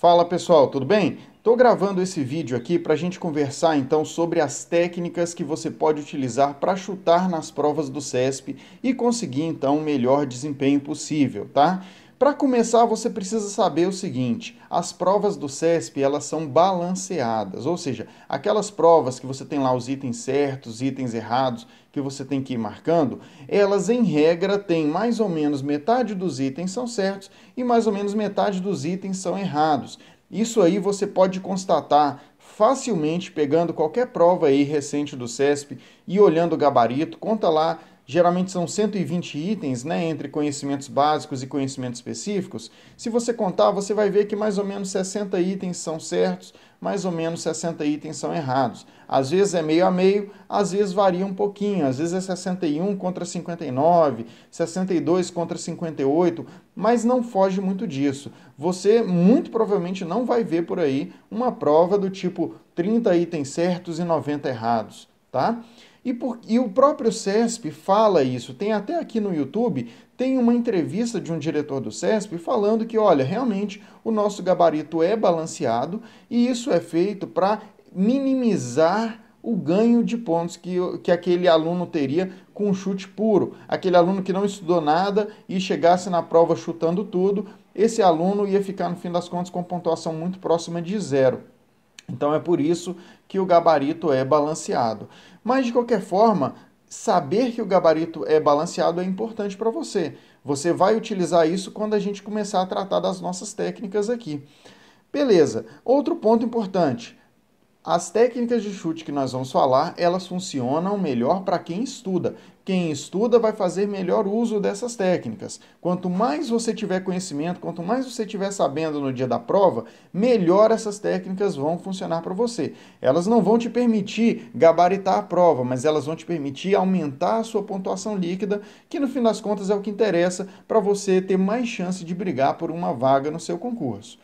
Fala pessoal, tudo bem? Estou gravando esse vídeo aqui para a gente conversar então sobre as técnicas que você pode utilizar para chutar nas provas do CESP e conseguir então o melhor desempenho possível, tá? Para começar, você precisa saber o seguinte: as provas do CESP elas são balanceadas, ou seja, aquelas provas que você tem lá os itens certos, itens errados, que você tem que ir marcando, elas em regra têm mais ou menos metade dos itens são certos e mais ou menos metade dos itens são errados. Isso aí você pode constatar facilmente pegando qualquer prova aí recente do CESP e olhando o gabarito, conta lá geralmente são 120 itens, né, entre conhecimentos básicos e conhecimentos específicos. Se você contar, você vai ver que mais ou menos 60 itens são certos, mais ou menos 60 itens são errados. Às vezes é meio a meio, às vezes varia um pouquinho, às vezes é 61 contra 59, 62 contra 58, mas não foge muito disso. Você muito provavelmente não vai ver por aí uma prova do tipo 30 itens certos e 90 errados, tá? E, por, e, o próprio CESP fala isso. Tem até aqui no YouTube, tem uma entrevista de um diretor do CESP falando que, olha, realmente o nosso gabarito é balanceado e isso é feito para minimizar o ganho de pontos que, que aquele aluno teria com um chute puro. Aquele aluno que não estudou nada e chegasse na prova chutando tudo, esse aluno ia ficar, no fim das contas, com pontuação muito próxima de zero. Então é por isso que o gabarito é balanceado. Mas, de qualquer forma, saber que o gabarito é balanceado é importante para você. Você vai utilizar isso quando a gente começar a tratar das nossas técnicas aqui. Beleza. Outro ponto importante: as técnicas de chute que nós vamos falar, elas funcionam melhor para quem estuda. Quem estuda vai fazer melhor uso dessas técnicas. Quanto mais você tiver conhecimento, quanto mais você tiver sabendo no dia da prova, melhor essas técnicas vão funcionar para você. Elas não vão te permitir gabaritar a prova, mas elas vão te permitir aumentar a sua pontuação líquida, que no fim das contas é o que interessa para você ter mais chance de brigar por uma vaga no seu concurso.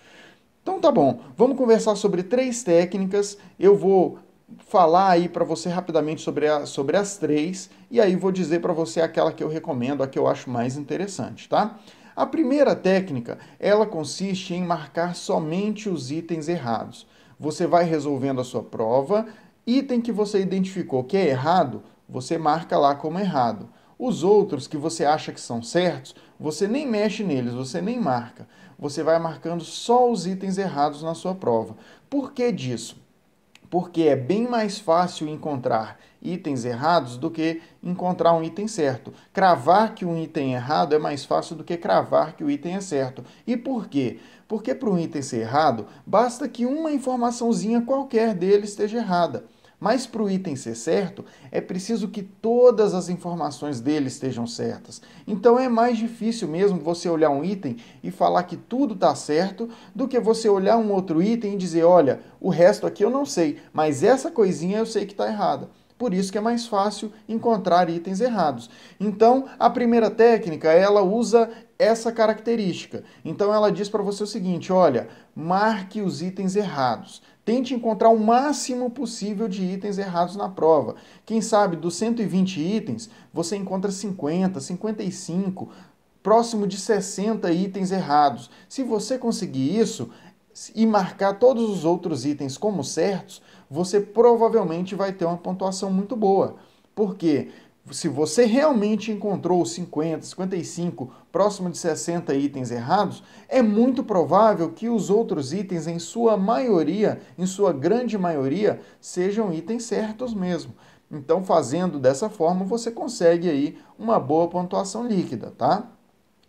Então tá bom, vamos conversar sobre três técnicas. Eu vou falar aí para você rapidamente sobre, a, sobre as três e aí vou dizer para você aquela que eu recomendo, a que eu acho mais interessante, tá? A primeira técnica, ela consiste em marcar somente os itens errados. Você vai resolvendo a sua prova, item que você identificou que é errado, você marca lá como errado. Os outros que você acha que são certos, você nem mexe neles, você nem marca você vai marcando só os itens errados na sua prova. Por que disso? Porque é bem mais fácil encontrar itens errados do que encontrar um item certo. Cravar que um item é errado é mais fácil do que cravar que o item é certo. E por quê? Porque para um item ser errado, basta que uma informaçãozinha qualquer dele esteja errada. Mas para o item ser certo, é preciso que todas as informações dele estejam certas. Então é mais difícil mesmo você olhar um item e falar que tudo está certo do que você olhar um outro item e dizer: olha, o resto aqui eu não sei, mas essa coisinha eu sei que está errada. Por isso que é mais fácil encontrar itens errados. Então, a primeira técnica, ela usa essa característica. Então, ela diz para você o seguinte, olha, marque os itens errados. Tente encontrar o máximo possível de itens errados na prova. Quem sabe dos 120 itens, você encontra 50, 55, próximo de 60 itens errados. Se você conseguir isso e marcar todos os outros itens como certos, você provavelmente vai ter uma pontuação muito boa. Por quê? se você realmente encontrou 50, 55, próximo de 60 itens errados, é muito provável que os outros itens, em sua maioria, em sua grande maioria, sejam itens certos mesmo. Então, fazendo dessa forma, você consegue aí uma boa pontuação líquida, tá?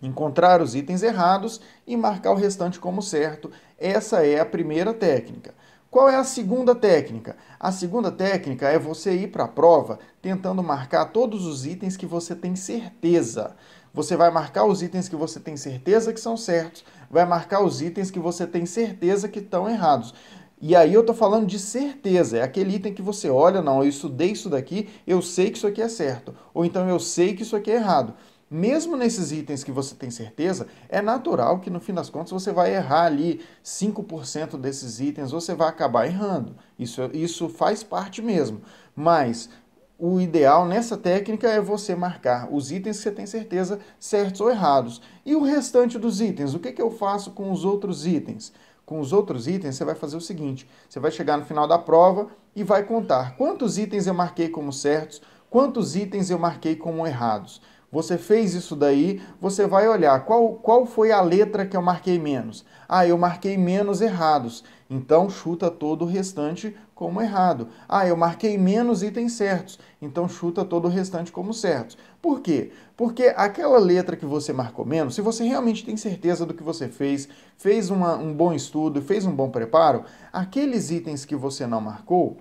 Encontrar os itens errados e marcar o restante como certo. Essa é a primeira técnica. Qual é a segunda técnica? A segunda técnica é você ir para a prova tentando marcar todos os itens que você tem certeza. Você vai marcar os itens que você tem certeza que são certos, vai marcar os itens que você tem certeza que estão errados. E aí eu tô falando de certeza, é aquele item que você olha, não, eu estudei isso daqui, eu sei que isso aqui é certo, ou então eu sei que isso aqui é errado mesmo nesses itens que você tem certeza, é natural que no fim das contas você vai errar ali 5% desses itens, você vai acabar errando. Isso, é, isso faz parte mesmo. Mas o ideal nessa técnica é você marcar os itens que você tem certeza certos ou errados. E o restante dos itens? O que, que eu faço com os outros itens? Com os outros itens, você vai fazer o seguinte: você vai chegar no final da prova e vai contar quantos itens eu marquei como certos, quantos itens eu marquei como errados você fez isso daí, você vai olhar qual, qual foi a letra que eu marquei menos. Ah, eu marquei menos errados. Então chuta todo o restante como errado. Ah, eu marquei menos itens certos. Então chuta todo o restante como certos. Por quê? Porque aquela letra que você marcou menos, se você realmente tem certeza do que você fez, fez uma, um bom estudo, fez um bom preparo, aqueles itens que você não marcou,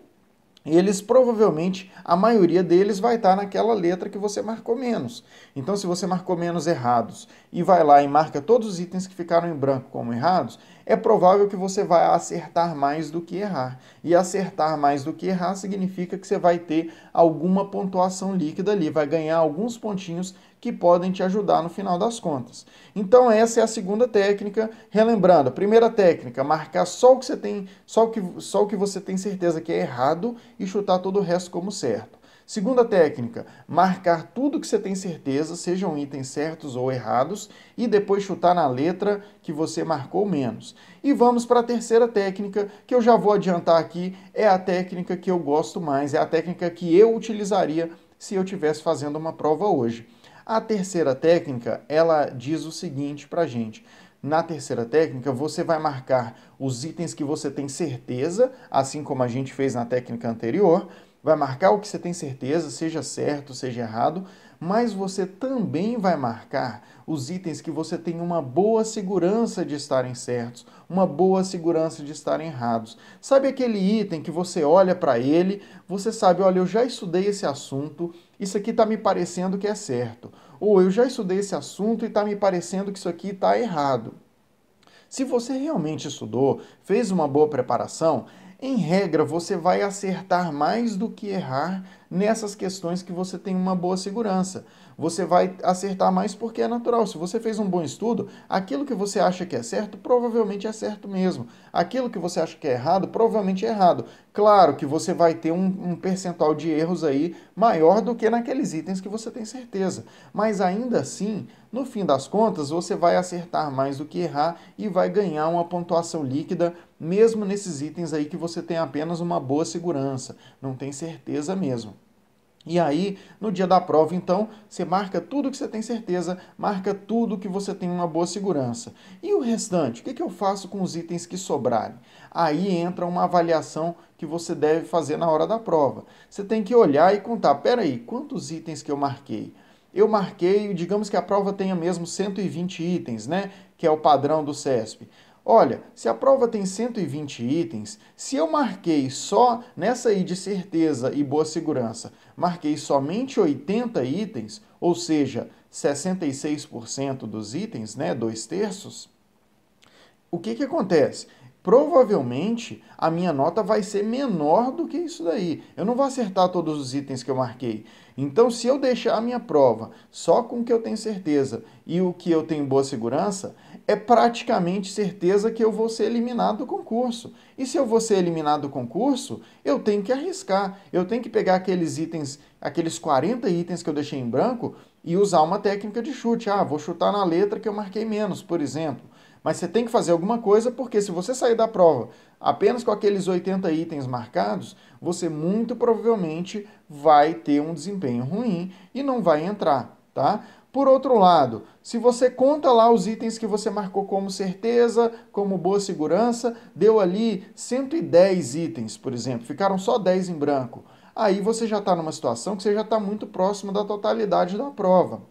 eles provavelmente, a maioria deles vai estar naquela letra que você marcou menos. Então, se você marcou menos errados e vai lá e marca todos os itens que ficaram em branco como errados, é provável que você vai acertar mais do que errar. E acertar mais do que errar significa que você vai ter alguma pontuação líquida ali, vai ganhar alguns pontinhos que podem te ajudar no final das contas. Então essa é a segunda técnica, relembrando, a primeira técnica, marcar só o que você tem, só o que, só o que você tem certeza que é errado e chutar todo o resto como certo. Segunda técnica, marcar tudo que você tem certeza, sejam itens certos ou errados, e depois chutar na letra que você marcou menos. E vamos para a terceira técnica, que eu já vou adiantar aqui, é a técnica que eu gosto mais, é a técnica que eu utilizaria se eu estivesse fazendo uma prova hoje. A terceira técnica, ela diz o seguinte para gente. Na terceira técnica, você vai marcar os itens que você tem certeza, assim como a gente fez na técnica anterior, vai marcar o que você tem certeza, seja certo, seja errado, mas você também vai marcar os itens que você tem uma boa segurança de estarem certos, uma boa segurança de estarem errados. Sabe aquele item que você olha para ele, você sabe, olha, eu já estudei esse assunto, isso aqui está me parecendo que é certo. Ou eu já estudei esse assunto e está me parecendo que isso aqui está errado. Se você realmente estudou, fez uma boa preparação, em regra, você vai acertar mais do que errar nessas questões que você tem uma boa segurança você vai acertar mais porque é natural. Se você fez um bom estudo, aquilo que você acha que é certo, provavelmente é certo mesmo. Aquilo que você acha que é errado, provavelmente é errado. Claro que você vai ter um, um percentual de erros aí maior do que naqueles itens que você tem certeza. Mas ainda assim, no fim das contas, você vai acertar mais do que errar e vai ganhar uma pontuação líquida, mesmo nesses itens aí que você tem apenas uma boa segurança, não tem certeza mesmo. E aí, no dia da prova, então, você marca tudo que você tem certeza, marca tudo que você tem uma boa segurança. E o restante? O que, eu faço com os itens que sobrarem? Aí entra uma avaliação que você deve fazer na hora da prova. Você tem que olhar e contar: peraí, quantos itens que eu marquei? Eu marquei, digamos que a prova tenha mesmo 120 itens, né? Que é o padrão do CESP. Olha, se a prova tem 120 itens, se eu marquei só nessa aí de certeza e boa segurança, marquei somente 80 itens, ou seja, 66% dos itens, né, dois terços, o que, que acontece? Provavelmente a minha nota vai ser menor do que isso daí. Eu não vou acertar todos os itens que eu marquei. Então, se eu deixar a minha prova só com o que eu tenho certeza e o que eu tenho boa segurança, é praticamente certeza que eu vou ser eliminado do concurso. E se eu vou ser eliminado do concurso, eu tenho que arriscar. Eu tenho que pegar aqueles itens, aqueles 40 itens que eu deixei em branco e usar uma técnica de chute. Ah, vou chutar na letra que eu marquei menos, por exemplo. Mas você tem que fazer alguma coisa, porque se você sair da prova apenas com aqueles 80 itens marcados, você muito provavelmente vai ter um desempenho ruim e não vai entrar, tá? Por outro lado, se você conta lá os itens que você marcou como certeza, como boa segurança, deu ali 110 itens, por exemplo, ficaram só 10 em branco, aí você já está numa situação que você já está muito próximo da totalidade da prova.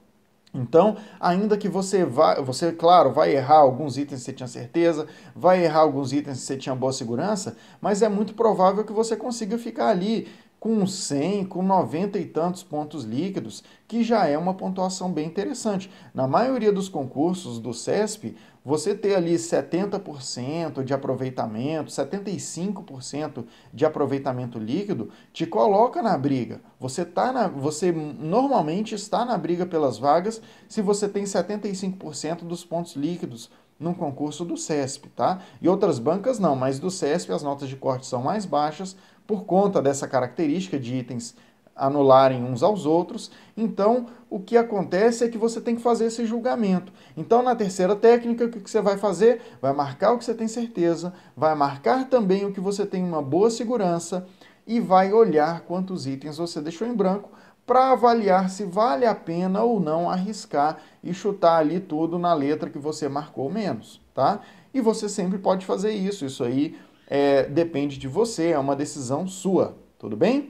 Então, ainda que você vá, você, claro, vai errar alguns itens que você tinha certeza, vai errar alguns itens que você tinha boa segurança, mas é muito provável que você consiga ficar ali com 100, com 90 e tantos pontos líquidos, que já é uma pontuação bem interessante. Na maioria dos concursos do CESP, você ter ali 70% de aproveitamento, 75% de aproveitamento líquido, te coloca na briga. Você tá na, você normalmente está na briga pelas vagas se você tem 75% dos pontos líquidos num concurso do CESP, tá? E outras bancas não, mas do CESP as notas de corte são mais baixas, por conta dessa característica de itens anularem uns aos outros. Então, o que acontece é que você tem que fazer esse julgamento. Então, na terceira técnica, o que você vai fazer? Vai marcar o que você tem certeza, vai marcar também o que você tem uma boa segurança e vai olhar quantos itens você deixou em branco para avaliar se vale a pena ou não arriscar e chutar ali tudo na letra que você marcou menos, tá? E você sempre pode fazer isso, isso aí é, depende de você, é uma decisão sua, tudo bem?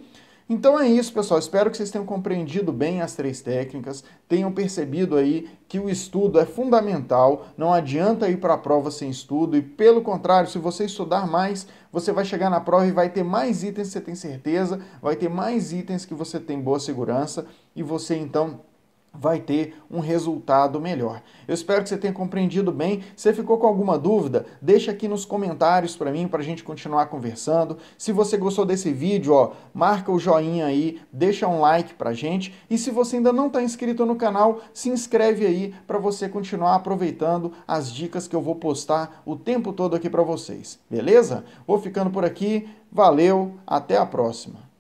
Então é isso, pessoal. Espero que vocês tenham compreendido bem as três técnicas, tenham percebido aí que o estudo é fundamental, não adianta ir para a prova sem estudo, e pelo contrário, se você estudar mais, você vai chegar na prova e vai ter mais itens que você tem certeza, vai ter mais itens que você tem boa segurança, e você então vai ter um resultado melhor. Eu espero que você tenha compreendido bem. Se ficou com alguma dúvida, deixa aqui nos comentários para mim para a gente continuar conversando. Se você gostou desse vídeo, ó, marca o joinha aí, deixa um like para a gente e se você ainda não está inscrito no canal, se inscreve aí para você continuar aproveitando as dicas que eu vou postar o tempo todo aqui para vocês. Beleza? Vou ficando por aqui. Valeu, até a próxima.